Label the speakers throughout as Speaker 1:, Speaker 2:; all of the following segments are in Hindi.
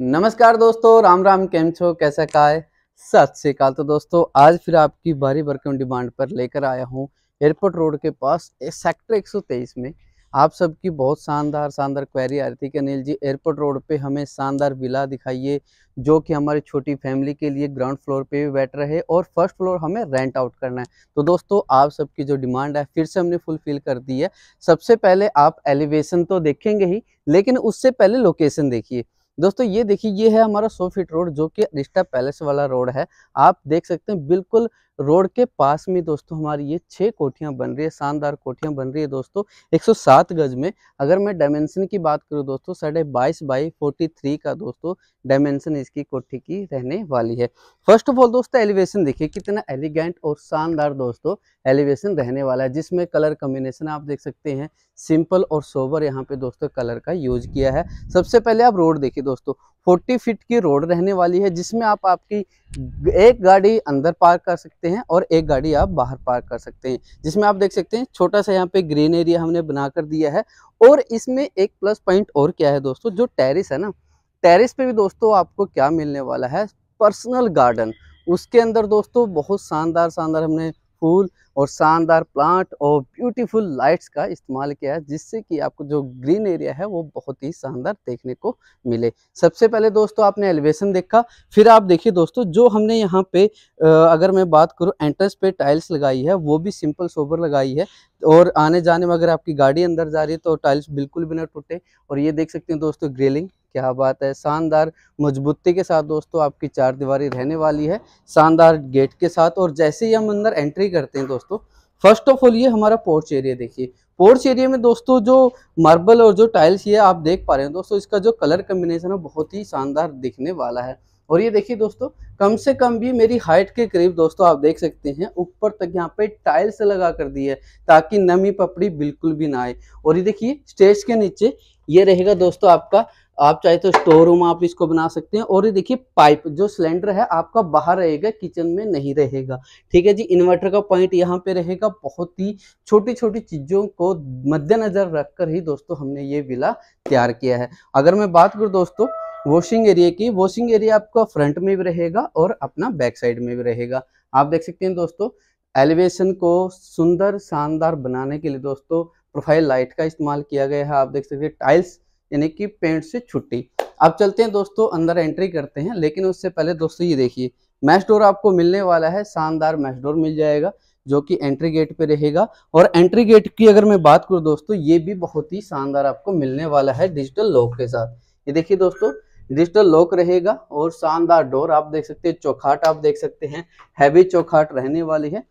Speaker 1: नमस्कार दोस्तों राम राम केम छो कैसा का है सत श्रीकाल तो दोस्तों आज फिर आपकी भारी भरकम डिमांड पर लेकर आया हूँ एयरपोर्ट रोड के पास सेक्टर 123 में आप सबकी बहुत शानदार शानदार क्वेरी आ रही थी कि अनिल जी एयरपोर्ट रोड पे हमें शानदार विला दिखाइए जो कि हमारी छोटी फैमिली के लिए ग्राउंड फ्लोर पे भी बैठ रहे और फर्स्ट फ्लोर हमें रेंट आउट करना है तो दोस्तों आप सबकी जो डिमांड है फिर से हमने फुलफिल कर दी है सबसे पहले आप एलिवेशन तो देखेंगे ही लेकिन उससे पहले लोकेशन देखिए दोस्तों ये देखिए ये है हमारा सो फीट रोड जो कि रिश्ता पैलेस वाला रोड है आप देख सकते हैं बिल्कुल रोड के पास में दोस्तों हमारी ये छः कोठियाँ बन रही है शानदार कोठियाँ बन रही है दोस्तों 107 गज में अगर मैं डायमेंशन की बात करूँ दोस्तों साढ़े बाईस बाई फोर्टी थ्री का दोस्तों डायमेंशन इसकी कोठी की रहने वाली है फर्स्ट ऑफ ऑल दोस्तों एलिवेशन देखिए कितना एलिगेंट और शानदार दोस्तों एलिवेशन रहने वाला है जिसमें कलर कम्बिनेशन आप देख सकते हैं सिंपल और सोबर यहाँ पे दोस्तों कलर का यूज किया है सबसे पहले आप रोड देखिए दोस्तों 40 फीट की रोड रहने वाली है जिसमें आप आपकी एक गाड़ी अंदर पार्क कर सकते हैं और एक गाड़ी आप बाहर पार्क कर सकते हैं जिसमें आप देख सकते हैं छोटा सा यहाँ पे ग्रीन एरिया हमने बना कर दिया है और इसमें एक प्लस पॉइंट और क्या है दोस्तों जो टेरिस है ना टेरिस पे भी दोस्तों आपको क्या मिलने वाला है पर्सनल गार्डन उसके अंदर दोस्तों बहुत शानदार शानदार हमने फूल और शानदार प्लांट और ब्यूटीफुल लाइट्स का इस्तेमाल किया है जिससे कि आपको जो ग्रीन एरिया है वो बहुत ही शानदार देखने को मिले सबसे पहले दोस्तों आपने एलिवेशन देखा फिर आप देखिए दोस्तों जो हमने यहाँ पे अगर मैं बात करूँ एंट्रेंस पे टाइल्स लगाई है वो भी सिंपल सोबर लगाई है और आने जाने में अगर आपकी गाड़ी अंदर जा रही है तो टाइल्स बिल्कुल भी ना टूटे और ये देख सकते हैं दोस्तों ग्रिलिंग क्या बात है शानदार मजबूती के साथ दोस्तों आपकी चार दीवारी रहने वाली है शानदार गेट के साथ और जैसे ही हम अंदर एंट्री करते हैं दोस्तों फर्स्ट ऑफ ऑल ये हमारा पोर्च एरिया देखिए पोर्च एरिया में दोस्तों जो मार्बल और जो टाइल्स ये आप देख पा रहे हैं दोस्तों इसका जो कलर कम्बिनेशन है बहुत ही शानदार दिखने वाला है और ये देखिए दोस्तों कम से कम भी मेरी हाइट के करीब दोस्तों आप देख सकते हैं ऊपर तक यहाँ पे टाइल्स लगा कर दी है ताकि नमी पपड़ी बिल्कुल भी ना आए और ये देखिए स्टेज के नीचे ये रहेगा दोस्तों आपका आप चाहे तो स्टोर रूम आप इसको बना सकते हैं और ये देखिए पाइप जो सिलेंडर है आपका बाहर रहेगा किचन में नहीं रहेगा ठीक है जी इन्वर्टर का पॉइंट यहाँ पे रहेगा बहुत ही छोटी छोटी चीज़ों को मद्देनज़र रखकर ही दोस्तों हमने ये विला तैयार किया है अगर मैं बात करूँ दोस्तों वॉशिंग एरिया की वॉशिंग एरिया आपका फ्रंट में भी रहेगा और अपना बैक साइड में भी रहेगा आप देख सकते हैं दोस्तों एलिवेशन को सुंदर शानदार बनाने के लिए दोस्तों प्रोफाइल लाइट का इस्तेमाल किया गया है आप देख सकते हैं टाइल्स यानी कि पेंट से छुट्टी अब चलते हैं दोस्तों अंदर एंट्री करते हैं लेकिन उससे पहले दोस्तों ये देखिए मैश डोर आपको मिलने वाला है शानदार मैश डोर मिल जाएगा जो कि एंट्री गेट पे रहेगा और एंट्री गेट की अगर मैं बात करूँ दोस्तों ये भी बहुत ही शानदार आपको मिलने वाला है डिजिटल लॉक के साथ ये देखिए दोस्तों डिजिटल लॉक रहेगा और शानदार डोर आप देख सकते हैं चौखाट आप देख सकते हैं हैवी चौखाट रहने वाली है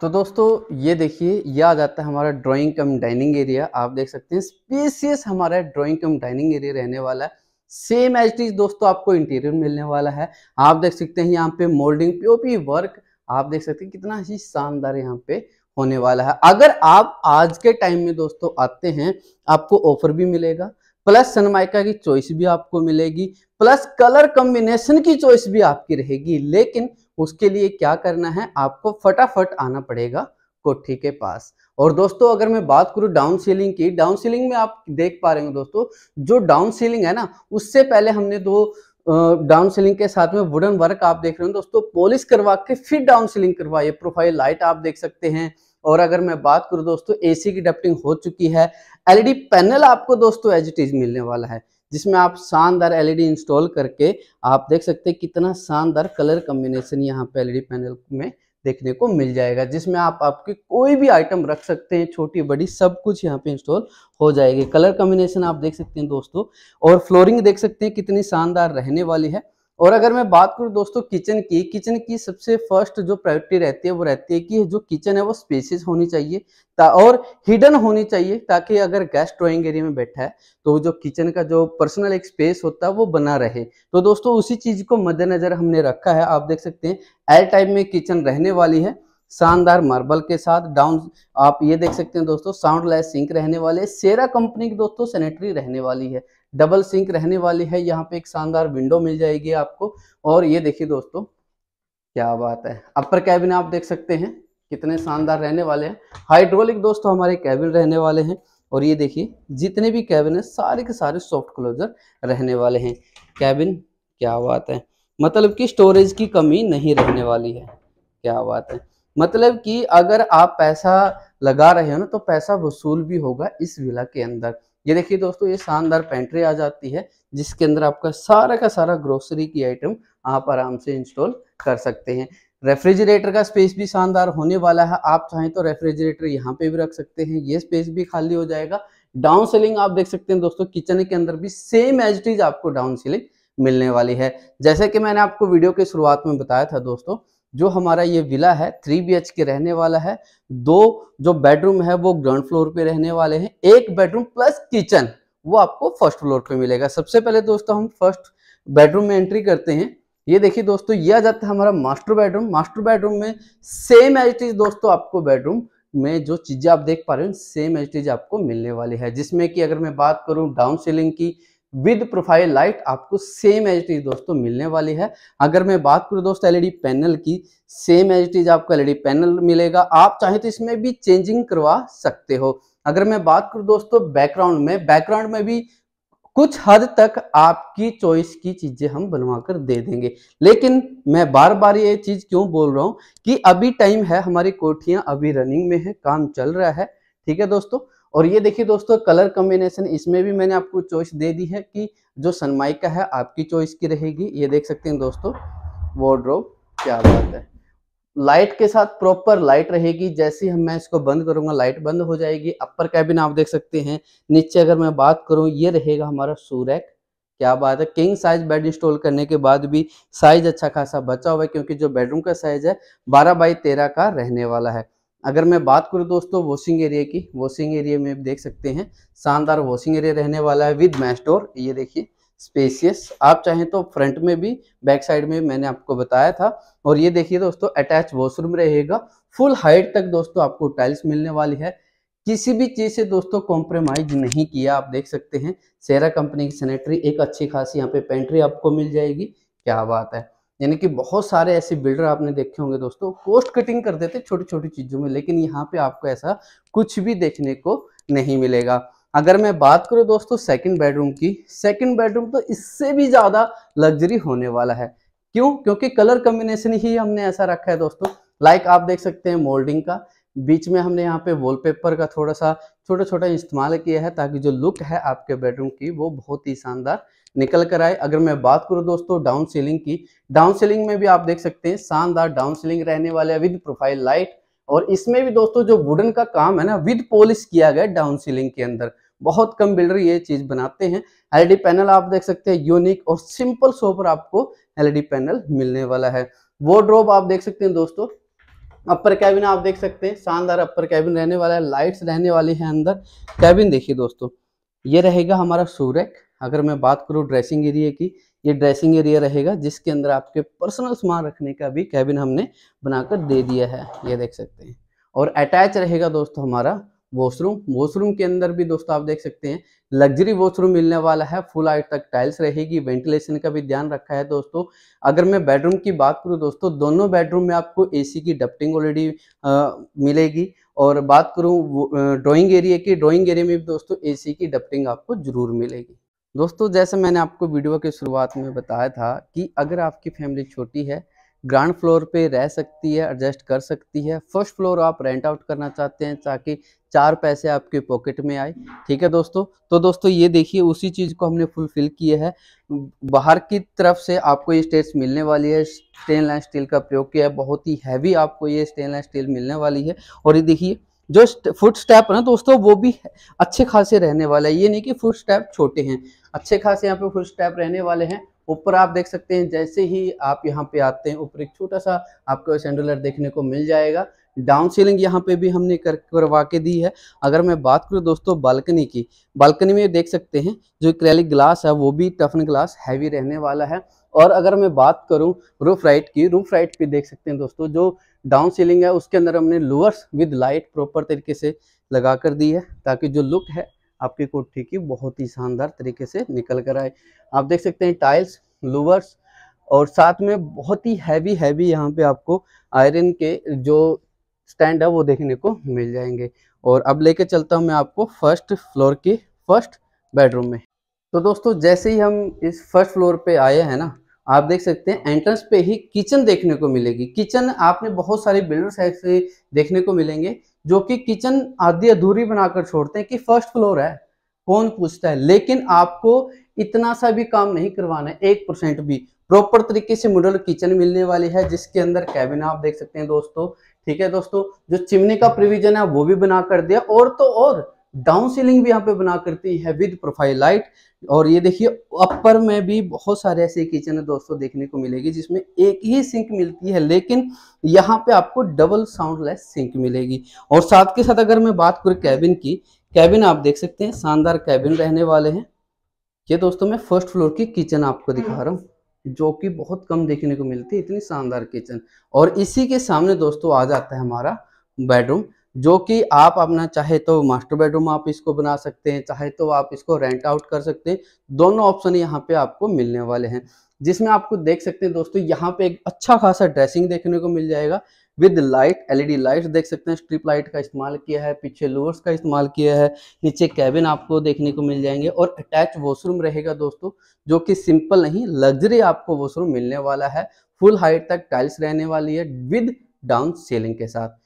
Speaker 1: तो दोस्तों ये देखिए यह आ जाता है हमारा ड्राइंग कम डाइनिंग एरिया आप देख सकते हैं स्पेसियस हमारा ड्राइंग कम डाइनिंग एरिया रहने वाला है सेम एच दोस्तों आपको इंटीरियर मिलने वाला है आप देख सकते हैं यहाँ पे मोल्डिंग पीओपी वर्क आप देख सकते हैं कितना ही शानदार यहाँ पे होने वाला है अगर आप आज के टाइम में दोस्तों आते हैं आपको ऑफर भी मिलेगा प्लस सनमाइका की चॉइस भी आपको मिलेगी प्लस कलर कॉम्बिनेशन की चॉइस भी आपकी रहेगी लेकिन उसके लिए क्या करना है आपको फटाफट आना पड़ेगा कोठी के पास और दोस्तों अगर मैं बात करूं डाउन सीलिंग की डाउन सीलिंग में आप देख पा रहे हो दोस्तों जो डाउन सीलिंग है ना उससे पहले हमने दो डाउन सीलिंग के साथ में वुडन वर्क आप देख रहे हो दोस्तों पॉलिश करवा के फिर डाउन सीलिंग करवाइए प्रोफाइल लाइट आप देख सकते हैं और अगर मैं बात करूं दोस्तों एसी की डप्टिंग हो चुकी है एलईडी पैनल e आपको दोस्तों एज इट इज मिलने वाला है जिसमें आप शानदार एलईडी इंस्टॉल e करके आप देख सकते हैं कितना शानदार कलर कम्बिनेशन यहाँ पे एलईडी पैनल e में देखने को मिल जाएगा जिसमें आप आपके कोई भी आइटम रख सकते हैं छोटी बड़ी सब कुछ यहाँ पे इंस्टॉल हो जाएगी कलर कम्बिनेशन आप देख सकते हैं दोस्तों और फ्लोरिंग देख सकते हैं कितनी शानदार रहने वाली है और अगर मैं बात करूँ दोस्तों किचन की किचन की सबसे फर्स्ट जो प्रायोरिटी रहती है वो रहती है कि जो किचन है वो स्पेसिस होनी चाहिए और हिडन होनी चाहिए ताकि अगर गेस्ट ड्राइंग एरिया में बैठा है तो जो किचन का जो पर्सनल एक स्पेस होता है वो बना रहे तो दोस्तों उसी चीज को मद्देनजर हमने रखा है आप देख सकते हैं एल टाइप में किचन रहने वाली है शानदार मार्बल के साथ डाउन आप ये देख सकते हैं दोस्तों साउंड लेस सिंक रहने वाले सेरा कंपनी की दोस्तों सैनिटरी रहने वाली है डबल सिंक रहने वाली है यहाँ पे एक शानदार विंडो मिल जाएगी आपको और ये देखिए दोस्तों क्या बात है अपर कैबिन आप देख सकते हैं कितने शानदार रहने वाले हैं हाइड्रोलिक दोस्तों हमारे कैबिन रहने वाले हैं और ये देखिए जितने भी कैबिन है सारे के सारे सॉफ्ट क्लोजर रहने वाले हैं कैबिन क्या बात है मतलब कि स्टोरेज की कमी नहीं रहने वाली है क्या बात है मतलब कि अगर आप पैसा लगा रहे हो ना तो पैसा वसूल भी होगा इस विला के अंदर ये देखिए दोस्तों ये शानदार पेंट्री आ जाती है जिसके अंदर आपका सारा का सारा ग्रोसरी की आइटम आप आराम से इंस्टॉल कर सकते हैं रेफ्रिजरेटर का स्पेस भी शानदार होने वाला है आप चाहें तो रेफ्रिजरेटर यहाँ पे भी रख सकते हैं ये स्पेस भी खाली हो जाएगा डाउन सीलिंग आप देख सकते हैं दोस्तों किचन के अंदर भी सेम एज आपको डाउन सीलिंग मिलने वाली है जैसे कि मैंने आपको वीडियो के शुरुआत में बताया था दोस्तों जो हमारा ये विला है थ्री बी के रहने वाला है दो जो बेडरूम है वो ग्राउंड फ्लोर पे रहने वाले हैं एक बेडरूम प्लस किचन वो आपको फर्स्ट फ्लोर पे मिलेगा सबसे पहले दोस्तों हम फर्स्ट बेडरूम में एंट्री करते हैं ये देखिए दोस्तों यह आ जाता है हमारा मास्टर बेडरूम मास्टर बेडरूम में सेम एज इज दोस्तों आपको बेडरूम में जो चीजें आप देख पा रहे हो सेम एज आपको मिलने वाली है जिसमें कि अगर मैं बात करूं डाउन सीलिंग की विद प्रोफाइल लाइट आपको सेम एज दोस्तों मिलने वाली है अगर मैं बात करूँ दोस्तों एलईडी पैनल की सेम एज आपको एलईडी पैनल मिलेगा आप चाहे तो इसमें भी चेंजिंग करवा सकते हो अगर मैं बात करूँ दोस्तों बैकग्राउंड में बैकग्राउंड में भी कुछ हद तक आपकी चॉइस की चीजें हम बनवा कर दे देंगे लेकिन मैं बार बार ये चीज क्यों बोल रहा हूँ कि अभी टाइम है हमारी कोठियां अभी रनिंग में है काम चल रहा है ठीक है दोस्तों और ये देखिए दोस्तों कलर कॉम्बिनेशन इसमें भी मैंने आपको चॉइस दे दी है कि जो सनमाइका है आपकी चॉइस की रहेगी ये देख सकते हैं दोस्तों वॉर्ड्रोब क्या बात है लाइट के साथ प्रॉपर लाइट रहेगी जैसे ही मैं इसको बंद करूंगा लाइट बंद हो जाएगी अपर कैबिन आप देख सकते हैं नीचे अगर मैं बात करूं ये रहेगा हमारा सूरक क्या बात है किंग साइज बेड इंस्टॉल करने के बाद भी साइज अच्छा खासा बचा हुआ है क्योंकि जो बेडरूम का साइज है बारह बाई तेरह का रहने वाला है अगर मैं बात करूँ दोस्तों वॉशिंग एरिया की वॉशिंग एरिया में देख सकते हैं शानदार वॉशिंग एरिया रहने वाला है विद मैच डोर ये देखिए स्पेसियस आप चाहें तो फ्रंट में भी बैक साइड में मैंने आपको बताया था और ये देखिए दोस्तों अटैच वॉशरूम रहेगा फुल हाइट तक दोस्तों आपको टाइल्स मिलने वाली है किसी भी चीज़ से दोस्तों कॉम्प्रोमाइज नहीं किया आप देख सकते हैं सेरा कंपनी की सैनिटरी एक अच्छी खासी यहाँ पे पेंट्री आपको मिल जाएगी क्या बात है यानी कि बहुत सारे ऐसे बिल्डर आपने देखे होंगे दोस्तों कोस्ट कटिंग कर देते छोटी छोटी चीज़ों में लेकिन यहाँ पे आपको ऐसा कुछ भी देखने को नहीं मिलेगा अगर मैं बात करूँ दोस्तों सेकंड बेडरूम की सेकंड बेडरूम तो इससे भी ज़्यादा लग्जरी होने वाला है क्यों क्योंकि कलर कम्बिनेशन ही हमने ऐसा रखा है दोस्तों लाइक आप देख सकते हैं मोल्डिंग का बीच में हमने यहाँ पे वॉलपेपर का थोड़ा सा छोटा छोटा इस्तेमाल किया है ताकि जो लुक है आपके बेडरूम की वो बहुत ही शानदार निकल कर आए अगर मैं बात करूं दोस्तों डाउन सेलिंग की डाउन सेलिंग में भी आप देख सकते हैं शानदार डाउन सेलिंग रहने वाले विद प्रोफाइल लाइट और इसमें भी दोस्तों जो वुडन का काम है ना विद पॉलिश किया गया डाउन सीलिंग के अंदर बहुत कम बिल्डर ये चीज बनाते हैं एलईडी पैनल e आप देख सकते हैं यूनिक और सिंपल शो पर आपको एलईडी पैनल e मिलने वाला है वोड्रोब आप देख सकते हैं दोस्तों अपर कैबिन आप देख सकते हैं शानदार अपर कैबिन रहने वाला है लाइट्स रहने वाली है अंदर कैबिन देखिए दोस्तों ये रहेगा हमारा सूरक अगर मैं बात करूँ ड्रेसिंग एरिया की ये ड्रेसिंग एरिया रहेगा जिसके अंदर आपके पर्सनल सामान रखने का भी कैबिन हमने बनाकर दे दिया है ये देख सकते हैं और अटैच रहेगा दोस्तों हमारा वॉशरूम वॉशरूम के अंदर भी दोस्तों आप देख सकते हैं लग्जरी वॉशरूम मिलने वाला है फुल हाइट तक टाइल्स रहेगी वेंटिलेशन का भी ध्यान रखा है दोस्तों अगर मैं बेडरूम की बात करूं दोस्तों दोनों बेडरूम में आपको एसी की डप्टिंग ऑलरेडी मिलेगी और बात करूं ड्राइंग एरिया की ड्राइंग एरिया में भी दोस्तों ए की डप्टिंग आपको जरूर मिलेगी दोस्तों जैसे मैंने आपको वीडियो के शुरुआत में बताया था कि अगर आपकी फैमिली छोटी है ग्राउंड फ्लोर पे रह सकती है एडजस्ट कर सकती है फर्स्ट फ्लोर आप रेंट आउट करना चाहते हैं ताकि चार पैसे आपके पॉकेट में आए ठीक है दोस्तों तो दोस्तों ये देखिए उसी चीज़ को हमने फुलफिल किया है बाहर की तरफ से आपको ये स्टेट्स मिलने वाली है स्टेनलेस स्टील का प्रयोग किया है बहुत ही हैवी आपको ये स्टेनलेस स्टील मिलने वाली है और ये देखिए जो फुट स्टेप है ना दोस्तों वो भी अच्छे खासे रहने वाला है ये नहीं कि फुट स्टेप छोटे हैं अच्छे खासे यहाँ पे फुट स्टेप रहने वाले हैं ऊपर आप देख सकते हैं जैसे ही आप यहाँ पे आते हैं ऊपर एक छोटा सा आपको सेंडुलर देखने को मिल जाएगा डाउन सीलिंग यहाँ पे भी हमने कर करवा के दी है अगर मैं बात करूँ दोस्तों बालकनी की बालकनी में देख सकते हैं जो क्रैलिक ग्लास है वो भी टफन ग्लास हैवी रहने वाला है और अगर मैं बात करूं रूफ राइट की रूफ राइट पे देख सकते हैं दोस्तों जो डाउन सीलिंग है उसके अंदर हमने लोअर्स विद लाइट प्रॉपर तरीके से लगा कर दी है ताकि जो लुक है आपकी कोठी की बहुत ही शानदार तरीके से निकल कर आए आप देख सकते हैं टाइल्स लोअर्स और साथ में बहुत ही हैवी हैवी यहाँ पे आपको आयरन के जो स्टैंड है वो देखने को मिल जाएंगे और अब लेके चलता हूँ मैं आपको फर्स्ट फ्लोर की फर्स्ट बेडरूम में तो दोस्तों जैसे ही हम इस फर्स्ट फ्लोर पे आए हैं ना आप देख सकते हैं एंट्रेंस पे ही किचन देखने को मिलेगी किचन आपने बहुत सारे बिल्डर साइड से देखने को मिलेंगे जो कि किचन आधी अधूरी बनाकर छोड़ते हैं कि फर्स्ट फ्लोर है कौन पूछता है लेकिन आपको इतना सा भी काम नहीं करवाना है एक परसेंट भी प्रॉपर तरीके से मॉडल किचन मिलने वाली है जिसके अंदर कैबिन आप देख सकते हैं दोस्तों ठीक है दोस्तों जो चिमनी का प्रोविजन है वो भी बना कर दिया और तो और डाउन सीलिंग भी यहाँ पे बना करती है विद प्रोफाइल लाइट और ये देखिए अपर में भी बहुत सारे ऐसे किचन है दोस्तों देखने को मिलेगी जिसमें एक ही सिंक मिलती है लेकिन यहाँ पे आपको डबल साउंडलेस सिंक मिलेगी और साथ के साथ अगर मैं बात करूँ कैबिन की कैबिन आप देख सकते हैं शानदार कैबिन रहने वाले हैं ये दोस्तों मैं फर्स्ट फ्लोर की किचन आपको दिखा रहा हूँ जो कि बहुत कम देखने को मिलती है इतनी शानदार किचन और इसी के सामने दोस्तों आ जाता है हमारा बेडरूम जो कि आप अपना चाहे तो मास्टर बेडरूम आप इसको बना सकते हैं चाहे तो आप इसको रेंट आउट कर सकते हैं दोनों ऑप्शन यहाँ पे आपको मिलने वाले हैं जिसमें आपको देख सकते हैं दोस्तों यहाँ पे एक अच्छा खासा ड्रेसिंग देखने को मिल जाएगा विद लाइट एलईडी लाइट्स देख सकते हैं स्ट्रिप लाइट का इस्तेमाल किया है पीछे लोअर्स का इस्तेमाल किया है नीचे कैबिन आपको देखने को मिल जाएंगे और अटैच वॉशरूम रहेगा दोस्तों जो कि सिंपल नहीं लग्जरी आपको वॉशरूम मिलने वाला है फुल हाइट तक टाइल्स रहने वाली है विद डाउन सीलिंग के साथ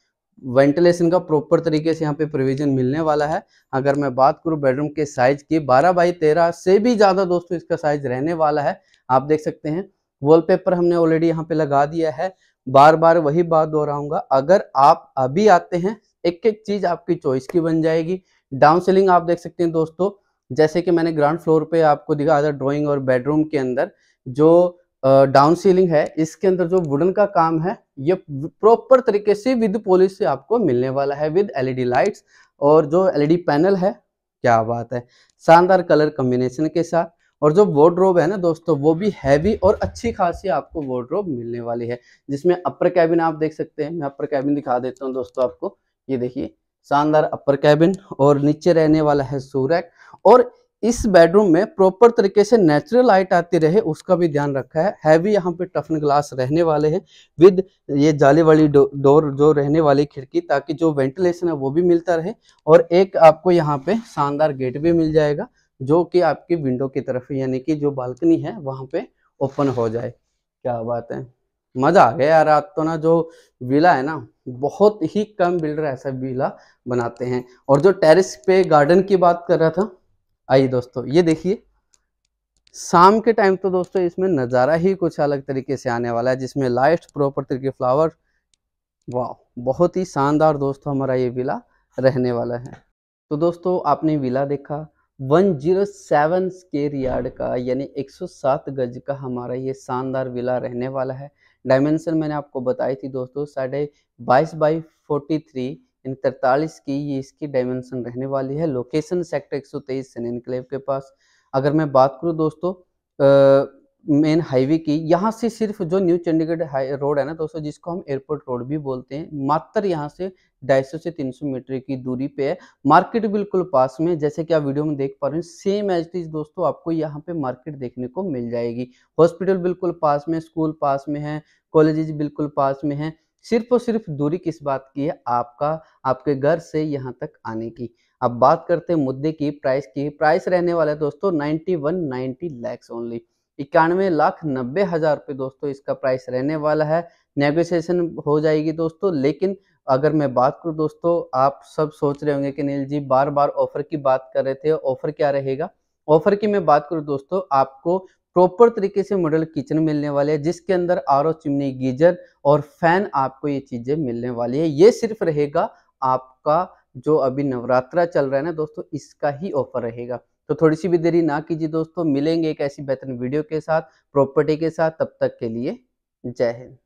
Speaker 1: वेंटिलेशन का प्रॉपर तरीके से यहाँ पे प्रोविजन मिलने वाला है अगर मैं बात करूँ बेडरूम के साइज की 12 बाई 13 से भी ज़्यादा दोस्तों इसका साइज रहने वाला है आप देख सकते हैं वॉलपेपर हमने ऑलरेडी यहाँ पे लगा दिया है बार बार वही बात दोहराऊंगा अगर आप अभी आते हैं एक एक चीज़ आपकी चॉइस की बन जाएगी डाउन सीलिंग आप देख सकते हैं दोस्तों जैसे कि मैंने ग्राउंड फ्लोर पे आपको दिखा था ड्रॉइंग और बेडरूम के अंदर जो डाउन सीलिंग है इसके अंदर जो वुडन का काम है ये प्रॉपर तरीके से विद पॉलिश से आपको मिलने वाला है विद एलईडी लाइट्स और जो एलईडी पैनल है क्या बात है शानदार कलर कम्बिनेशन के साथ और जो वॉर्ड्रोब है ना दोस्तों वो भी हैवी और अच्छी खासी आपको वॉर्ड्रोब मिलने वाली है जिसमें अपर कैबिन आप देख सकते हैं मैं अपर कैबिन दिखा देता हूँ दोस्तों आपको ये देखिए शानदार अपर कैबिन और नीचे रहने वाला है सूरक और इस बेडरूम में प्रॉपर तरीके से नेचुरल लाइट आती रहे उसका भी ध्यान रखा है हैवी यहाँ पे टफन ग्लास रहने वाले हैं विद ये जाली वाली डोर जो रहने वाली खिड़की ताकि जो वेंटिलेशन है वो भी मिलता रहे और एक आपको यहाँ पे शानदार गेट भी मिल जाएगा जो कि आपकी विंडो की तरफ यानी कि जो बालकनी है वहाँ पे ओपन हो जाए क्या बात है मजा आ गया यार आज तो ना जो विला है ना बहुत ही कम बिल्डर ऐसा विला बनाते हैं और जो टेरिस पे गार्डन की बात कर रहा था आइए दोस्तों ये देखिए शाम के टाइम तो दोस्तों इसमें नज़ारा ही कुछ अलग तरीके से आने वाला है जिसमें लाइट प्रॉपर तरीके फ्लावर वाह बहुत ही शानदार दोस्तों हमारा ये विला रहने वाला है तो दोस्तों आपने विला देखा 107 स्केर यार्ड का यानी 107 गज का हमारा ये शानदार विला रहने वाला है डायमेंशन मैंने आपको बताई थी दोस्तों साढ़े बाईस बाई फोर्टी थ्री यानी तरतालीस की ये इसकी डायमेंशन रहने वाली है लोकेशन सेक्टर 123 सन इनक्लेव के पास अगर मैं बात करूँ दोस्तों मेन हाईवे की यहाँ से सिर्फ जो न्यू चंडीगढ़ रोड है ना दोस्तों जिसको हम एयरपोर्ट रोड भी बोलते हैं मात्र यहाँ से ढाई से सौ मीटर की दूरी पे है मार्केट बिल्कुल पास में जैसे कि आप वीडियो में देख पा रहे हैं सेम एज इज दोस्तों आपको यहाँ पे मार्केट देखने को मिल जाएगी हॉस्पिटल बिल्कुल पास में स्कूल पास में है कॉलेजेज बिल्कुल पास में है सिर्फ और सिर्फ दूरी किस बात की है आपका आपके घर से यहाँ तक आने की अब बात करते हैं मुद्दे की प्राइस की प्राइस रहने वाला है दोस्तों वन नाइन्टी लैक्स ओनली इक्यानवे लाख नब्बे हजार रुपये दोस्तों इसका प्राइस रहने वाला है नेगोशिएशन हो जाएगी दोस्तों लेकिन अगर मैं बात करूँ दोस्तों आप सब सोच रहे होंगे कि नील जी बार बार ऑफर की बात कर रहे थे ऑफर क्या रहेगा ऑफर की मैं बात करूँ दोस्तों आपको प्रॉपर तरीके से मॉडल किचन मिलने वाले हैं जिसके अंदर आर चिमनी गीजर और फैन आपको ये चीज़ें मिलने वाली है ये सिर्फ रहेगा आपका जो अभी नवरात्रा चल रहा है ना दोस्तों इसका ही ऑफर रहेगा तो थोड़ी सी भी देरी ना कीजिए दोस्तों मिलेंगे एक ऐसी बेहतरीन वीडियो के साथ प्रॉपर्टी के साथ तब तक के लिए जय हिंद